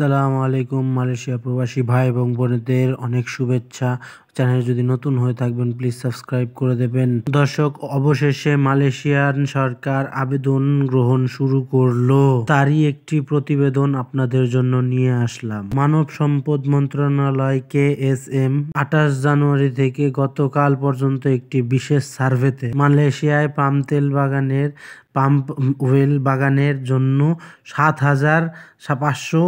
সালাম আলাইকুম মালয়েশিয়া প্রবাসী ভাই এবং বোনদের অনেক শুভেচ্ছা চ্যানেলে যদি নতুন হয়ে থাকবেন প্লিজ সাবস্ক্রাইব করে দেবেন দর্শক অবশেষে মালয়েশিয়ান সরকার আবেদন গ্রহণ শুরু করলো তারই একটি প্রতিবেদন আপনাদের জন্য নিয়ে আসলাম মানব সম্পদ মন্ত্রণালয় কে এস এম আঠাশ জানুয়ারি থেকে গতকাল পর্যন্ত একটি বিশেষ সার্ভেতে মালয়েশিয়ায় পাম তেল বাগানের পাম্প ওয়েল বাগানের জন্য সাত হাজার পাঁচশো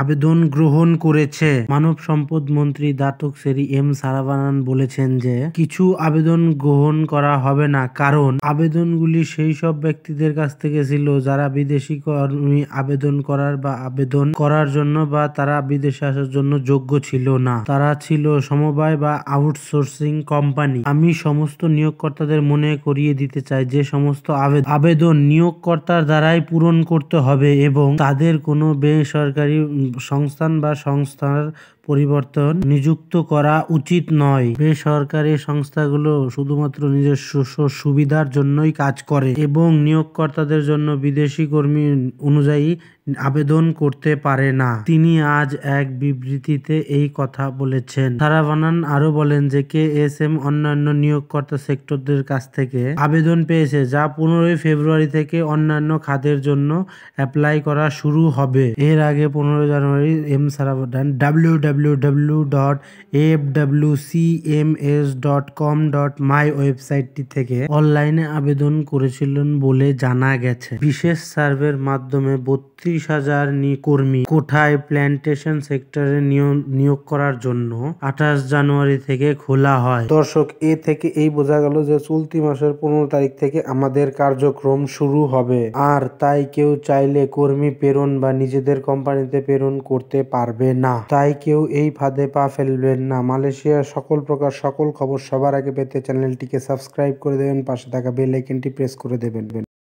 আবেদন গ্রহণ করেছে মানব সম্পদ মন্ত্রী দাতক সেরি এম এম সারাবানান বলেছেন যে কিছু আবেদন গ্রহণ করা হবে না কারণ আবেদনগুলি সেই সব ব্যক্তিদের কাছ থেকে ছিল যারা বিদেশি কর্মী আবেদন করার বা আবেদন করার জন্য বা তারা বিদেশে আসার জন্য যোগ্য ছিল না তারা ছিল সমবায় বা আউটসোর্সিং কোম্পানি আমি সমস্ত নিয়োগকর্তাদের মনে করিয়ে দিতে চাই যে সমস্ত আবেদন নিয়োগকর্তার দ্বারাই পূরণ করতে হবে এবং তাদের কোনো বেসরকারি সংস্থান বা সংস্থার পরিবর্তন নিযুক্ত করা উচিত নয় বেসরকারি সংস্থাগুলো শুধুমাত্র নিজস্ব সুবিধার জন্যই কাজ করে এবং নিয়োগকর্তাদের জন্য বিদেশি কর্মী অনুযায়ী আবেদন করতে পারে না তিনি আজ এক বিবৃতিতে এই কথা বলেছেন সারাভানান আরো বলেন যে কে এস এম অন্যান্য নিয়োগকর্তা সেক্টরদের কাছ থেকে আবেদন পেয়েছে যা পনেরোই ফেব্রুয়ারি থেকে অন্যান্য খাতের জন্য অ্যাপ্লাই করা শুরু হবে এর আগে পনেরো জানুয়ারি এম সারাভান W W W dot F W C M S dot com dot my ওয়েবসাইটটি থেকে অনলাইনে আবেদন করেছিলেন বলে জানা গেছে বিশেষ সার্ভের মাধ্যমে বত্রিশ ত্রিশ হাজার কর্মী কোঠায় প্ল্যান্টেশন সেক্টরে নিয়োগ করার জন্য আঠাশ জানুয়ারি থেকে খোলা হয় দর্শক এ থেকে এই বোঝা গেল যে চলতি মাসের পনেরো তারিখ থেকে আমাদের কার্যক্রম শুরু হবে আর তাই কেউ চাইলে কর্মী প্রেরণ বা নিজেদের কোম্পানিতে প্রেরণ করতে পারবে না তাই কেউ এই ফাঁদে পা ফেলবেন না মালয়েশিয়ার সকল প্রকার সকল খবর সবার আগে পেতে চ্যানেলটিকে সাবস্ক্রাইব করে দেবেন পাশে থাকা বেল আইকনটি প্রেস করে দেবেন